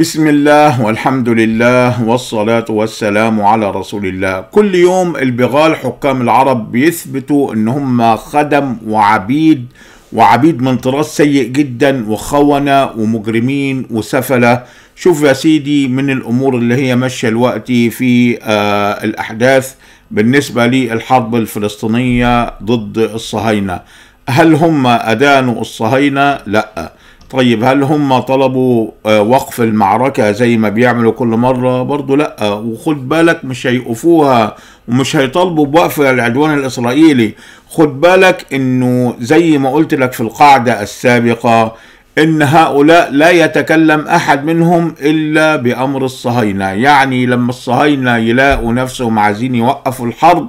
بسم الله والحمد لله والصلاة والسلام على رسول الله كل يوم البغال حكام العرب بيثبتوا ان هم خدم وعبيد وعبيد من طراز سيء جدا وخونة ومجرمين وسفلة شوف يا سيدي من الامور اللي هي ماشية الوقت في آه الاحداث بالنسبة للحرب الفلسطينية ضد الصهاينة هل هم ادانوا الصهاينة؟ لأ طيب هل هم طلبوا آه، وقف المعركة زي ما بيعملوا كل مرة برضو لا وخد بالك مش هيقفوها ومش هيطالبوا بوقف العدوان الإسرائيلي خد بالك انه زي ما قلت لك في القاعدة السابقة ان هؤلاء لا يتكلم احد منهم الا بامر الصهاينه يعني لما الصهاينه يلاقوا نفسهم عايزين يوقفوا الحرب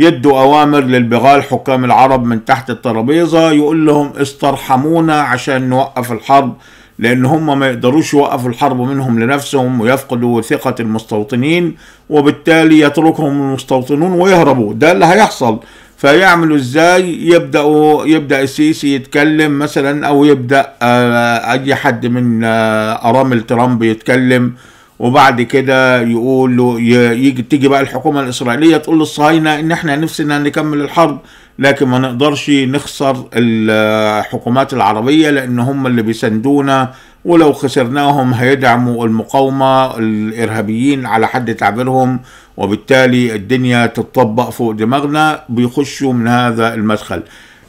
يدوا أوامر للبغال حكام العرب من تحت الترابيزة يقول لهم استرحمونا عشان نوقف الحرب لأن هم ما يقدروش يوقفوا الحرب منهم لنفسهم ويفقدوا ثقة المستوطنين وبالتالي يتركهم المستوطنون ويهربوا ده اللي هيحصل فيعملوا ازاي يبداوا يبدا السيسي يتكلم مثلا او يبدا آه، اي حد من آه، ارامل ترامب يتكلم وبعد كده يقول له يجي تيجي بقى الحكومه الاسرائيليه تقول للصهاينه ان احنا نفسنا نكمل الحرب لكن ما نقدرش نخسر الحكومات العربيه لان هم اللي بيساندونا ولو خسرناهم هيدعموا المقاومه الارهابيين على حد تعبيرهم وبالتالي الدنيا تتطبق فوق دماغنا بيخشوا من هذا المدخل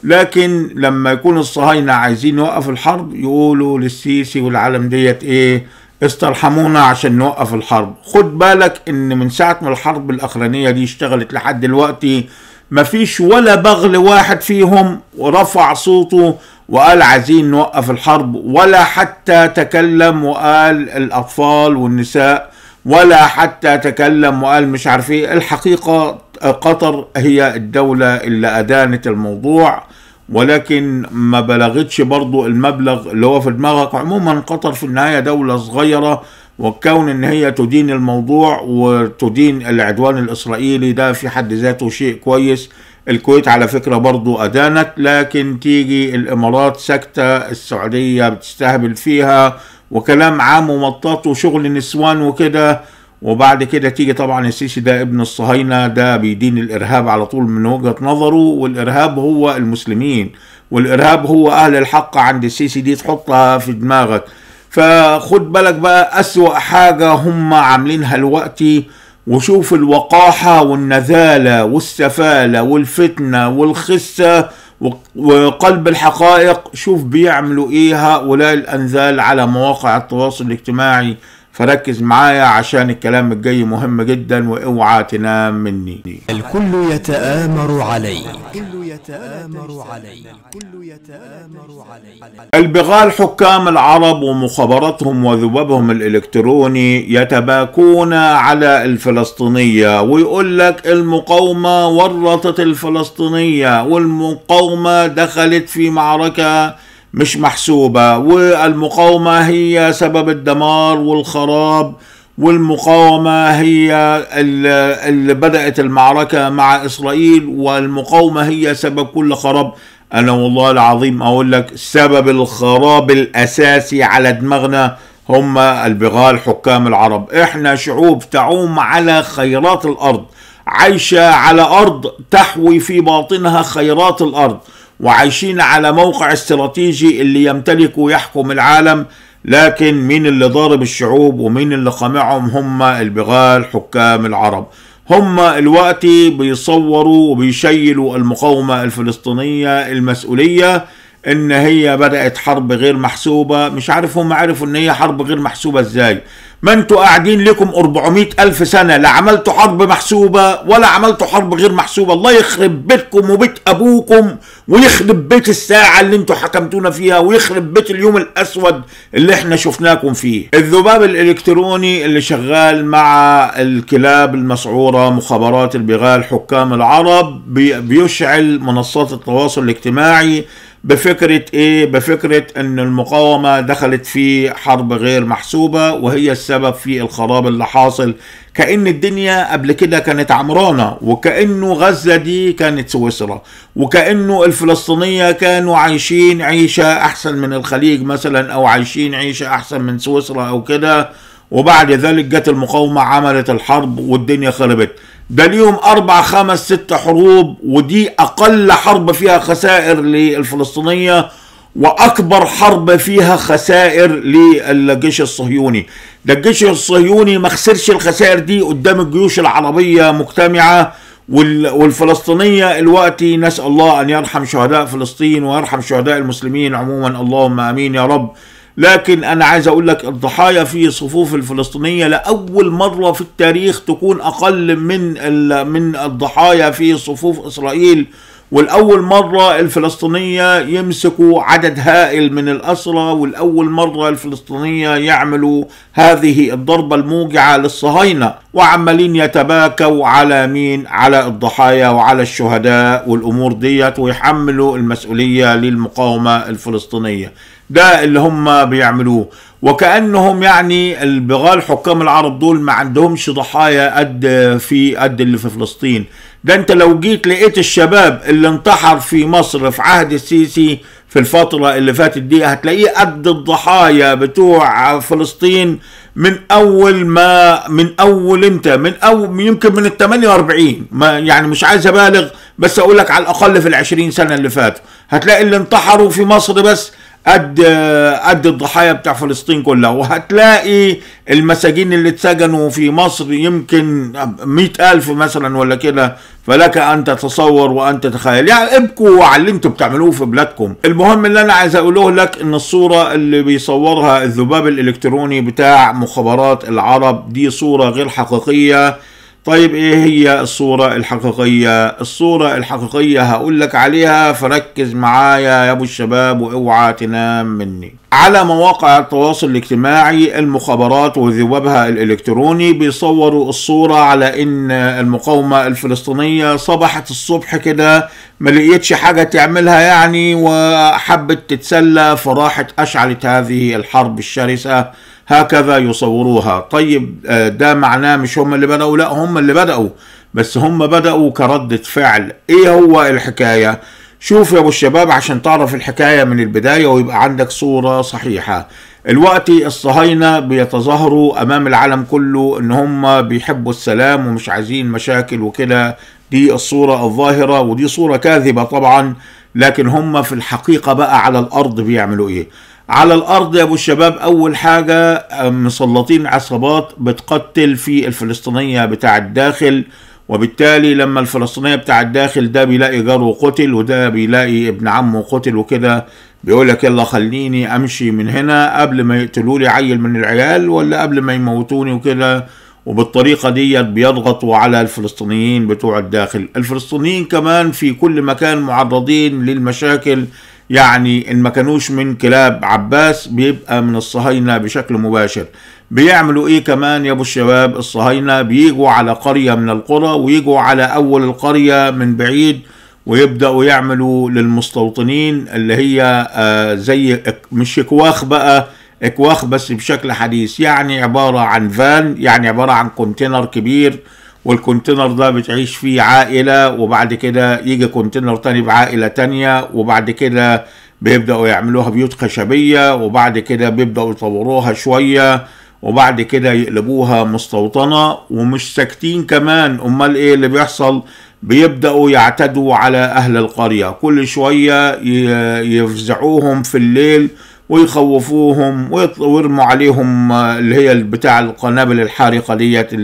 لكن لما يكون الصهاينه عايزين يوقف الحرب يقولوا للسيسي والعالم ديت ايه استرحمونا عشان نوقف الحرب خد بالك ان من ساعة ما الحرب الاخرانية دي اشتغلت لحد دلوقتي مفيش ولا بغل واحد فيهم رفع صوته وقال عايزين نوقف الحرب ولا حتى تكلم وقال الاطفال والنساء ولا حتى تكلم وقال مش عارف ايه الحقيقة قطر هي الدولة اللي ادانت الموضوع ولكن ما بلغتش برضو المبلغ اللي هو في دماغك عموما قطر في النهاية دولة صغيرة وكون ان هي تدين الموضوع وتدين العدوان الاسرائيلي ده في حد ذاته شيء كويس الكويت على فكرة برضو ادانت لكن تيجي الامارات سكتة السعودية بتستهبل فيها وكلام عام ومطاط وشغل نسوان وكده وبعد كده تيجي طبعا السيسي ده ابن الصهاينه ده بيدين الارهاب على طول من وجهه نظره والارهاب هو المسلمين والارهاب هو اهل الحق عند السيسي دي تحطها في دماغك فخد بالك بقى اسوا حاجه هم عاملينها دلوقتي وشوف الوقاحه والنذاله والسفاله والفتنه والخسه وقلب الحقائق شوف بيعملوا ايه هؤلاء الانذال على مواقع التواصل الاجتماعي فركز معايا عشان الكلام الجاي مهم جدا واوعى تنام مني الكل يتآمر علي الكل يتآمر علي الكل يتآمر علي البغال حكام العرب ومخابراتهم وذبابهم الإلكتروني يتباكون على الفلسطينية ويقول لك المقاومة ورطت الفلسطينية والمقاومة دخلت في معركة مش محسوبة والمقاومة هي سبب الدمار والخراب والمقاومة هي اللي بدأت المعركة مع إسرائيل والمقاومة هي سبب كل خراب أنا والله العظيم أقول لك سبب الخراب الأساسي على دماغنا هم البغال حكام العرب إحنا شعوب تعوم على خيرات الأرض عايشة على أرض تحوي في باطنها خيرات الأرض وعايشين على موقع استراتيجي اللي يمتلكه ويحكم العالم لكن مين اللي ضارب الشعوب ومين اللي قمعهم هم البغال حكام العرب هم الوقت بيصوروا وبيشيلوا المقاومة الفلسطينية المسؤولية ان هي بدات حرب غير محسوبه مش عارف هم عرفوا ان هي حرب غير محسوبه ازاي ما انتوا قاعدين لكم 400 الف سنه لا عملتوا حرب محسوبه ولا عملتوا حرب غير محسوبه الله يخرب بيتكم وبيت ابوكم ويخرب بيت الساعه اللي انتوا حكمتونا فيها ويخرب بيت اليوم الاسود اللي احنا شفناكم فيه الذباب الالكتروني اللي شغال مع الكلاب المسعوره مخابرات البغال حكام العرب بيشعل منصات التواصل الاجتماعي بفكرة إيه؟ بفكرة أن المقاومة دخلت في حرب غير محسوبة وهي السبب في الخراب اللي حاصل كأن الدنيا قبل كده كانت عمرانة وكأنه غزة دي كانت سويسرا وكأنه الفلسطينية كانوا عايشين عيشة أحسن من الخليج مثلا أو عايشين عيشة أحسن من سويسرا أو كده وبعد ذلك جت المقاومة عملت الحرب والدنيا خربت ده ليهم أربع خمس ست حروب ودي أقل حرب فيها خسائر للفلسطينية وأكبر حرب فيها خسائر للجيش الصهيوني ده الجيش الصهيوني ما خسرش الخسائر دي قدام الجيوش العربية مجتمعة والفلسطينية الوقتي نسأل الله أن يرحم شهداء فلسطين ويرحم شهداء المسلمين عموما اللهم أمين يا رب لكن أنا عايز أقول لك الضحايا في صفوف الفلسطينية لأول مرة في التاريخ تكون أقل من من الضحايا في صفوف إسرائيل والأول مرة الفلسطينية يمسكوا عدد هائل من الأسرى والأول مرة الفلسطينية يعملوا هذه الضربة الموجعة للصهاينة وعمالين يتباكوا على مين على الضحايا وعلى الشهداء والامور ديت ويحملوا المسؤوليه للمقاومه الفلسطينيه ده اللي هم بيعملوه وكانهم يعني البغال حكام العرب دول ما عندهمش ضحايا قد في قد اللي في فلسطين ده انت لو جيت لقيت الشباب اللي انتحر في مصر في عهد السيسي في الفتره اللي فاتت دي هتلاقيه قد الضحايا بتوع فلسطين من اول ما من اول امتى من اول يمكن من ال 48 ما يعني مش عايز ابالغ بس اقول لك على الاقل في ال 20 سنه اللي فاتوا هتلاقي اللي انتحروا في مصر بس قد قد الضحايا بتاع فلسطين كلها وهتلاقي المساجين اللي اتسجنوا في مصر يمكن مئة ألف مثلا ولا كده فلك أن تتصور وأن تتخيل يعني ابكوا على اللي انتم بتعملوه في بلادكم المهم اللي أنا عايز أقوله لك أن الصورة اللي بيصورها الذباب الإلكتروني بتاع مخابرات العرب دي صورة غير حقيقية طيب ايه هي الصورة الحقيقية الصورة الحقيقية هقول لك عليها فركز معايا يا ابو الشباب واوعى تنام مني على مواقع التواصل الاجتماعي المخابرات وذوبها الالكتروني بيصوروا الصورة على ان المقاومة الفلسطينية صبحت الصبح كده ما لقيتش حاجة تعملها يعني وحبت تتسلى فراحت اشعلت هذه الحرب الشرسة هكذا يصوروها طيب آه، ده معناه مش هم اللي بدأوا لا هم اللي بدأوا بس هم بدأوا كردة فعل ايه هو الحكاية شوف يا ابو الشباب عشان تعرف الحكاية من البداية ويبقى عندك صورة صحيحة الوقت الصهاينة بيتظاهروا امام العالم كله ان هم بيحبوا السلام ومش عايزين مشاكل وكده دي الصورة الظاهرة ودي صورة كاذبة طبعا لكن هم في الحقيقة بقى على الارض بيعملوا ايه على الارض يا ابو الشباب اول حاجه مسلطين عصابات بتقتل في الفلسطينيه بتاع الداخل وبالتالي لما الفلسطينيه بتاع الداخل ده بيلاقي جاره قتل وده بيلاقي ابن عمه قتل وكده بيقول لك يلا خليني امشي من هنا قبل ما يقتلوا لي عيل من العيال ولا قبل ما يموتوني وكده وبالطريقه ديت بيضغطوا على الفلسطينيين بتوع الداخل الفلسطينيين كمان في كل مكان معرضين للمشاكل يعني ان ما كانوش من كلاب عباس بيبقى من الصهاينه بشكل مباشر بيعملوا ايه كمان يا ابو الشباب الصهاينه بيجوا على قريه من القرى ويجوا على اول القريه من بعيد ويبداوا يعملوا للمستوطنين اللي هي آه زي مش اكواخ بقى اكواخ بس بشكل حديث يعني عباره عن فان يعني عباره عن كونتينر كبير والكونتينر ده بتعيش فيه عائلة وبعد كده يجي كونتينر تاني بعائلة تانية وبعد كده بيبدأوا يعملوها بيوت خشبية وبعد كده بيبدأوا يطوروها شوية وبعد كده يقلبوها مستوطنة ومش ساكتين كمان أمال إيه اللي بيحصل بيبدأوا يعتدوا على أهل القرية كل شوية يفزعوهم في الليل ويخوفوهم ويرموا عليهم اللي هي بتاع القنابل الحارقة ديت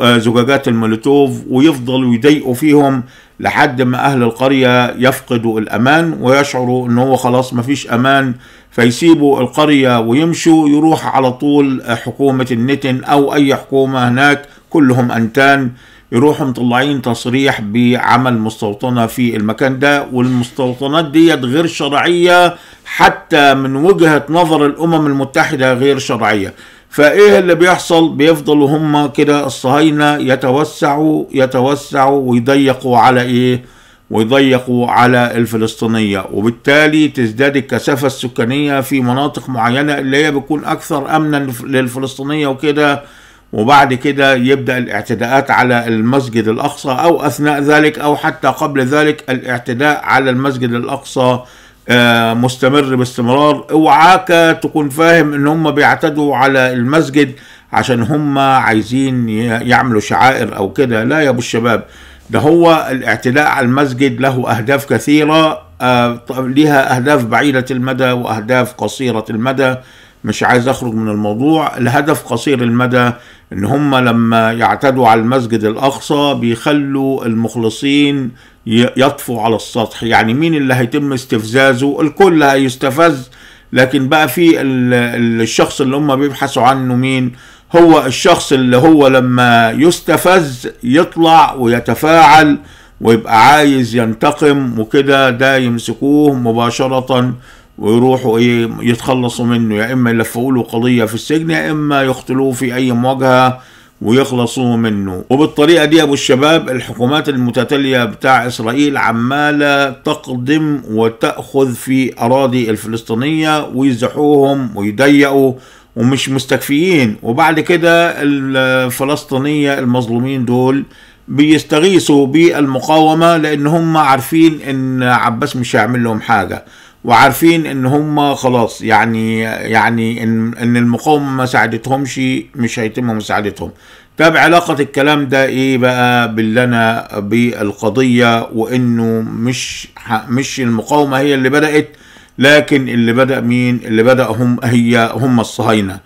آه، زجاجات المولوتوف ويفضلوا يضايقوا فيهم لحد ما أهل القرية يفقدوا الأمان ويشعروا إن هو خلاص مفيش أمان فيسيبوا القرية ويمشوا يروح على طول حكومة النتن أو أي حكومة هناك كلهم أنتان يروحوا مطلعين تصريح بعمل مستوطنه في المكان ده والمستوطنات ديت غير شرعيه حتى من وجهه نظر الامم المتحده غير شرعيه فايه اللي بيحصل بيفضلوا هم كده الصهاينه يتوسعوا يتوسعوا ويضيقوا على ايه ويضيقوا على الفلسطينيه وبالتالي تزداد الكثافه السكانيه في مناطق معينه اللي هي بتكون اكثر امنا للفلسطينيه وكده وبعد كده يبدا الاعتداءات على المسجد الاقصى او اثناء ذلك او حتى قبل ذلك الاعتداء على المسجد الاقصى آه، مستمر باستمرار اوعاك تكون فاهم ان هم بيعتدوا على المسجد عشان هم عايزين يعملوا شعائر او كده لا يا ابو الشباب ده هو الاعتداء على المسجد له اهداف كثيره آه، لها اهداف بعيده المدى واهداف قصيره المدى مش عايز اخرج من الموضوع الهدف قصير المدى ان هم لما يعتدوا على المسجد الاقصى بيخلوا المخلصين يطفوا على السطح يعني مين اللي هيتم استفزازه الكل هيستفز لكن بقى في الشخص اللي هم بيبحثوا عنه مين هو الشخص اللي هو لما يستفز يطلع ويتفاعل ويبقى عايز ينتقم وكده ده يمسكوه مباشرة ويروحوا ايه يتخلصوا منه يا اما يلفقوا له قضيه في السجن يا اما يقتلوه في اي مواجهه ويخلصوا منه وبالطريقه دي ابو الشباب الحكومات المتتاليه بتاع اسرائيل عماله تقدم وتاخذ في اراضي الفلسطينيه ويزحوهم ويضيقوا ومش مستكفيين وبعد كده الفلسطينيه المظلومين دول بيستغيثوا بالمقاومه لان هم عارفين ان عباس مش هيعمل لهم حاجه وعارفين ان هم خلاص يعني يعني ان ان المقاومه ما ساعدتهمش مش هيتم مساعدتهم طب علاقة الكلام ده ايه بقى باللنا بالقضية وانه مش مش المقاومة هي اللي بدأت لكن اللي بدأ مين اللي بدأ هم هي هم الصهاينة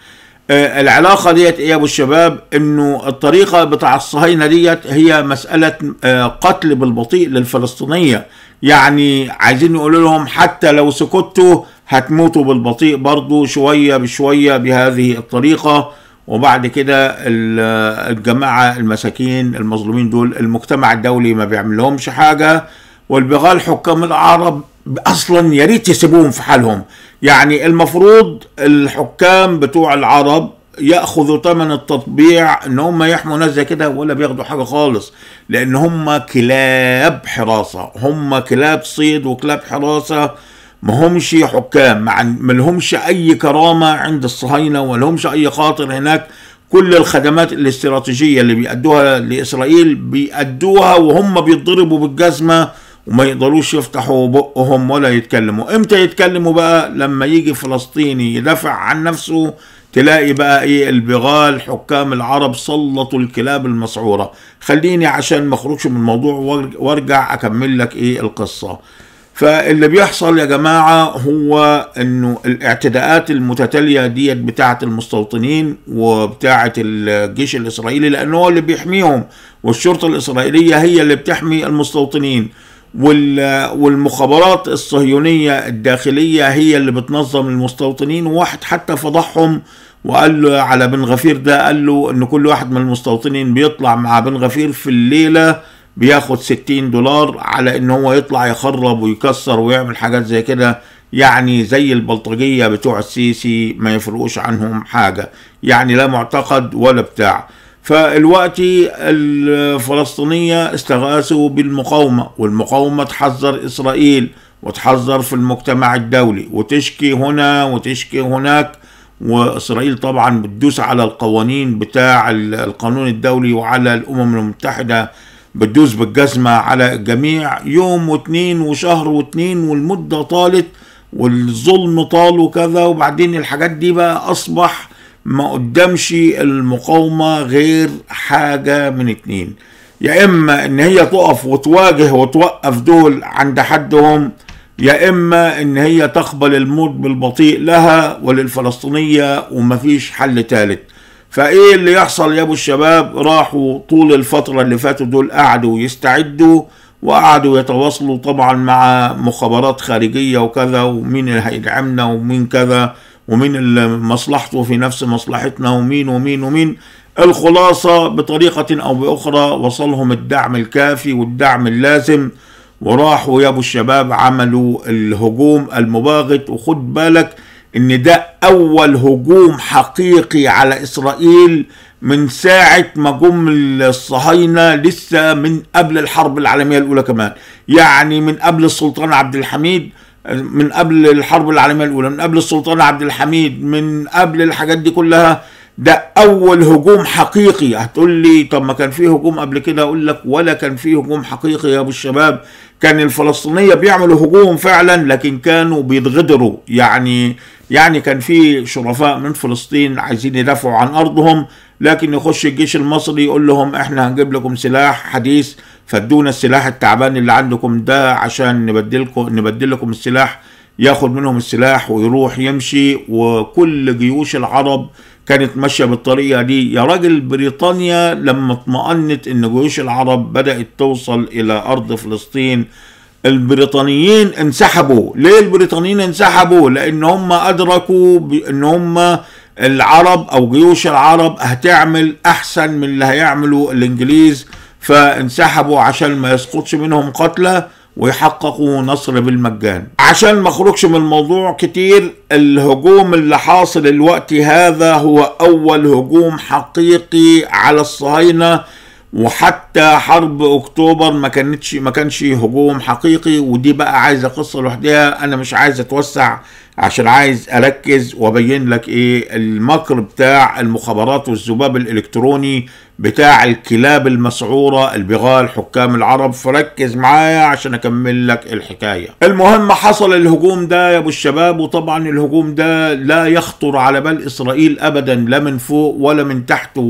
آه العلاقة ديت ايه يا ابو الشباب انه الطريقة بتاع الصهاينة ديت هي مسألة آه قتل بالبطيء للفلسطينية يعني عايزين يقولوا لهم حتى لو سكتوا هتموتوا بالبطيء برضو شوية بشوية بهذه الطريقة وبعد كده الجماعة المساكين المظلومين دول المجتمع الدولي ما بيعمل لهمش حاجة والبغال حكام العرب اصلا يا ريت يسيبوهم في حالهم يعني المفروض الحكام بتوع العرب ياخذوا ثمن التطبيع ان هم يحموا ناس زي كده ولا بياخدوا حاجه خالص لان هم كلاب حراسه هم كلاب صيد وكلاب حراسه ما همش حكام ما لهمش اي كرامه عند الصهاينه وما لهمش اي خاطر هناك كل الخدمات الاستراتيجيه اللي بيأدوها لاسرائيل بيأدوها وهم بيتضربوا بالجزمه وما يقدروش يفتحوا بقهم ولا يتكلموا امتى يتكلموا بقى لما يجي فلسطيني يدافع عن نفسه تلاقي بقى ايه البغال حكام العرب سلطوا الكلاب المسعوره خليني عشان ما اخرجش من الموضوع وارجع اكمل لك ايه القصه فاللي بيحصل يا جماعه هو انه الاعتداءات المتتاليه ديت بتاعه المستوطنين وبتاعه الجيش الاسرائيلي لانه هو اللي بيحميهم والشرطه الاسرائيليه هي اللي بتحمي المستوطنين والمخابرات الصهيونية الداخلية هي اللي بتنظم المستوطنين وواحد حتى فضحهم وقال له على بن غفير ده قال له ان كل واحد من المستوطنين بيطلع مع بن غفير في الليلة بياخد 60 دولار على ان هو يطلع يخرب ويكسر ويعمل حاجات زي كده يعني زي البلطجية بتوع السيسي ما يفرقوش عنهم حاجة يعني لا معتقد ولا بتاع فالوقت الفلسطينية استغاثوا بالمقاومة والمقاومة تحذر إسرائيل وتحذر في المجتمع الدولي وتشكي هنا وتشكي هناك وإسرائيل طبعا بتدوس على القوانين بتاع القانون الدولي وعلى الأمم المتحدة بتدوس بالجزمة على الجميع يوم واتنين وشهر واتنين والمدة طالت والظلم طال وكذا وبعدين الحاجات دي بقى أصبح ما قدامش المقاومة غير حاجة من اتنين يا إما إن هي تقف وتواجه وتوقف دول عند حدهم يا إما إن هي تقبل الموت بالبطيء لها وللفلسطينية ومفيش حل تالت فإيه اللي يحصل يا أبو الشباب راحوا طول الفترة اللي فاتوا دول قعدوا يستعدوا وقعدوا يتواصلوا طبعا مع مخابرات خارجية وكذا ومين اللي هيدعمنا ومين كذا ومين اللي مصلحته في نفس مصلحتنا ومين ومين ومين الخلاصة بطريقة أو بأخرى وصلهم الدعم الكافي والدعم اللازم وراحوا يا أبو الشباب عملوا الهجوم المباغت وخد بالك إن ده أول هجوم حقيقي على إسرائيل من ساعة ما جم الصهاينة لسه من قبل الحرب العالمية الأولى كمان يعني من قبل السلطان عبد الحميد من قبل الحرب العالميه الاولى من قبل السلطان عبد الحميد من قبل الحاجات دي كلها ده اول هجوم حقيقي هتقول لي طب ما كان في هجوم قبل كده اقول لك ولا كان في هجوم حقيقي يا ابو الشباب كان الفلسطينيه بيعملوا هجوم فعلا لكن كانوا بيتغدروا يعني يعني كان في شرفاء من فلسطين عايزين يدافعوا عن ارضهم لكن يخش الجيش المصري يقول لهم احنا هنجيب لكم سلاح حديث فادونا السلاح التعبان اللي عندكم ده عشان نبدلكم نبدل لكم السلاح ياخد منهم السلاح ويروح يمشي وكل جيوش العرب كانت ماشيه بالطريقه دي يا راجل بريطانيا لما اطمأنت ان جيوش العرب بدأت توصل الى ارض فلسطين البريطانيين انسحبوا ليه البريطانيين انسحبوا لان هم ادركوا ان هم العرب او جيوش العرب هتعمل احسن من اللي هيعملوا الانجليز فانسحبوا عشان ما يسقطش منهم قتلى ويحققوا نصر بالمجان عشان ما اخرجش من الموضوع كتير الهجوم اللي حاصل الوقت هذا هو اول هجوم حقيقي على الصهاينه وحتى حرب اكتوبر ما كانتش ما كانش هجوم حقيقي ودي بقى عايزه قصه لوحدها انا مش عايز اتوسع عشان عايز اركز وابين لك ايه المكر بتاع المخابرات والذباب الالكتروني بتاع الكلاب المسعوره البغال حكام العرب فركز معايا عشان اكمل لك الحكايه. المهم حصل الهجوم ده يا ابو الشباب وطبعا الهجوم ده لا يخطر على بال اسرائيل ابدا لا من فوق ولا من تحت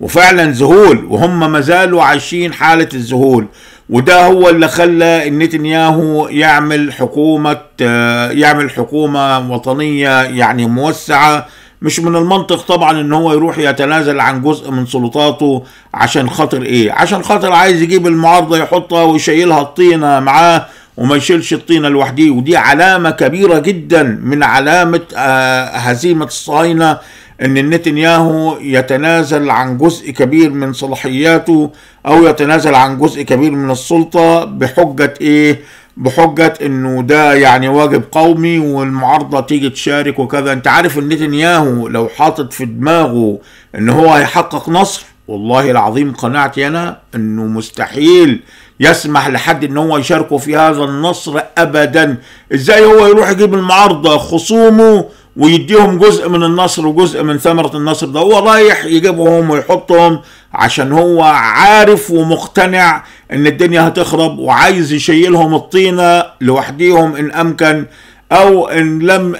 وفعلا ذهول وهم ما زالوا عايشين حاله الذهول. وده هو اللي خلى نتنياهو يعمل حكومة آه، يعمل حكومة وطنية يعني موسعة مش من المنطق طبعا ان هو يروح يتنازل عن جزء من سلطاته عشان خاطر ايه عشان خاطر عايز يجيب المعارضة يحطها ويشيلها الطينة معاه وما يشيلش الطينة لوحديه ودي علامة كبيرة جدا من علامة آه، هزيمة الصهاينة ان نتنياهو يتنازل عن جزء كبير من صلاحياته او يتنازل عن جزء كبير من السلطه بحجه ايه بحجة انه ده يعني واجب قومي والمعارضة تيجي تشارك وكذا انت عارف ان نتنياهو لو حاطط في دماغه ان هو هيحقق نصر والله العظيم قناعتي انا انه مستحيل يسمح لحد ان هو يشاركه في هذا النصر ابدا ازاي هو يروح يجيب المعارضة خصومه ويديهم جزء من النصر وجزء من ثمرة النصر ده هو رايح يجيبهم ويحطهم عشان هو عارف ومقتنع ان الدنيا هتخرب وعايز يشيلهم الطينة لوحديهم ان امكن او ان لم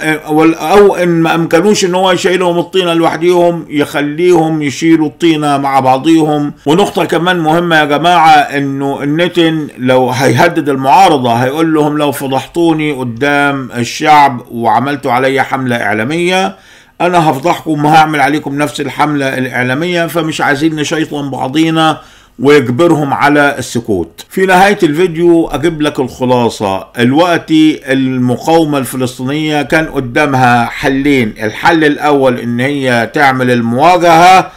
او ان ما امكنوش ان هو يشيلهم الطينه لوحديهم يخليهم يشيلوا الطينه مع بعضيهم ونقطه كمان مهمه يا جماعه انه النتن لو هيهدد المعارضه هيقول لهم لو فضحتوني قدام الشعب وعملتوا علي حمله اعلاميه انا هفضحكم وهعمل عليكم نفس الحمله الاعلاميه فمش عايزين نشيطن بعضينا ويجبرهم على السكوت في نهاية الفيديو أجيب لك الخلاصة الوقت المقاومة الفلسطينية كان قدامها حلين الحل الأول إن هي تعمل المواجهة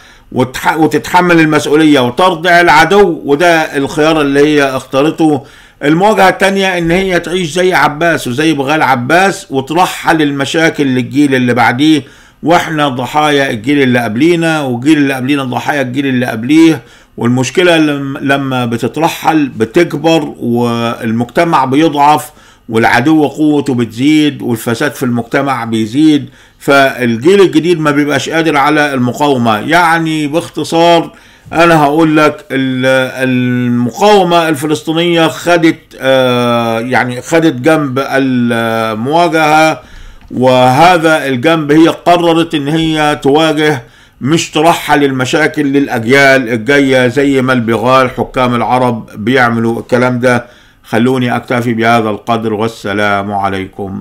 وتتحمل المسؤولية وترضع العدو وده الخيار اللي هي اختارته المواجهة الثانية ان هي تعيش زي عباس وزي بغال عباس وترحل المشاكل للجيل اللي بعديه واحنا ضحايا الجيل اللي قبلينا والجيل اللي قبلينا ضحايا الجيل اللي قبليه والمشكلة لما بتترحل بتكبر والمجتمع بيضعف والعدو قوته بتزيد والفساد في المجتمع بيزيد فالجيل الجديد ما بيبقاش قادر على المقاومة يعني باختصار انا هقول لك المقاومة الفلسطينية خدت آه، يعني خدت جنب المواجهة وهذا الجنب هي قررت ان هي تواجه مش ترحل المشاكل للأجيال الجاية زي ما البغال حكام العرب بيعملوا الكلام ده خلوني أكتفي بهذا القدر والسلام عليكم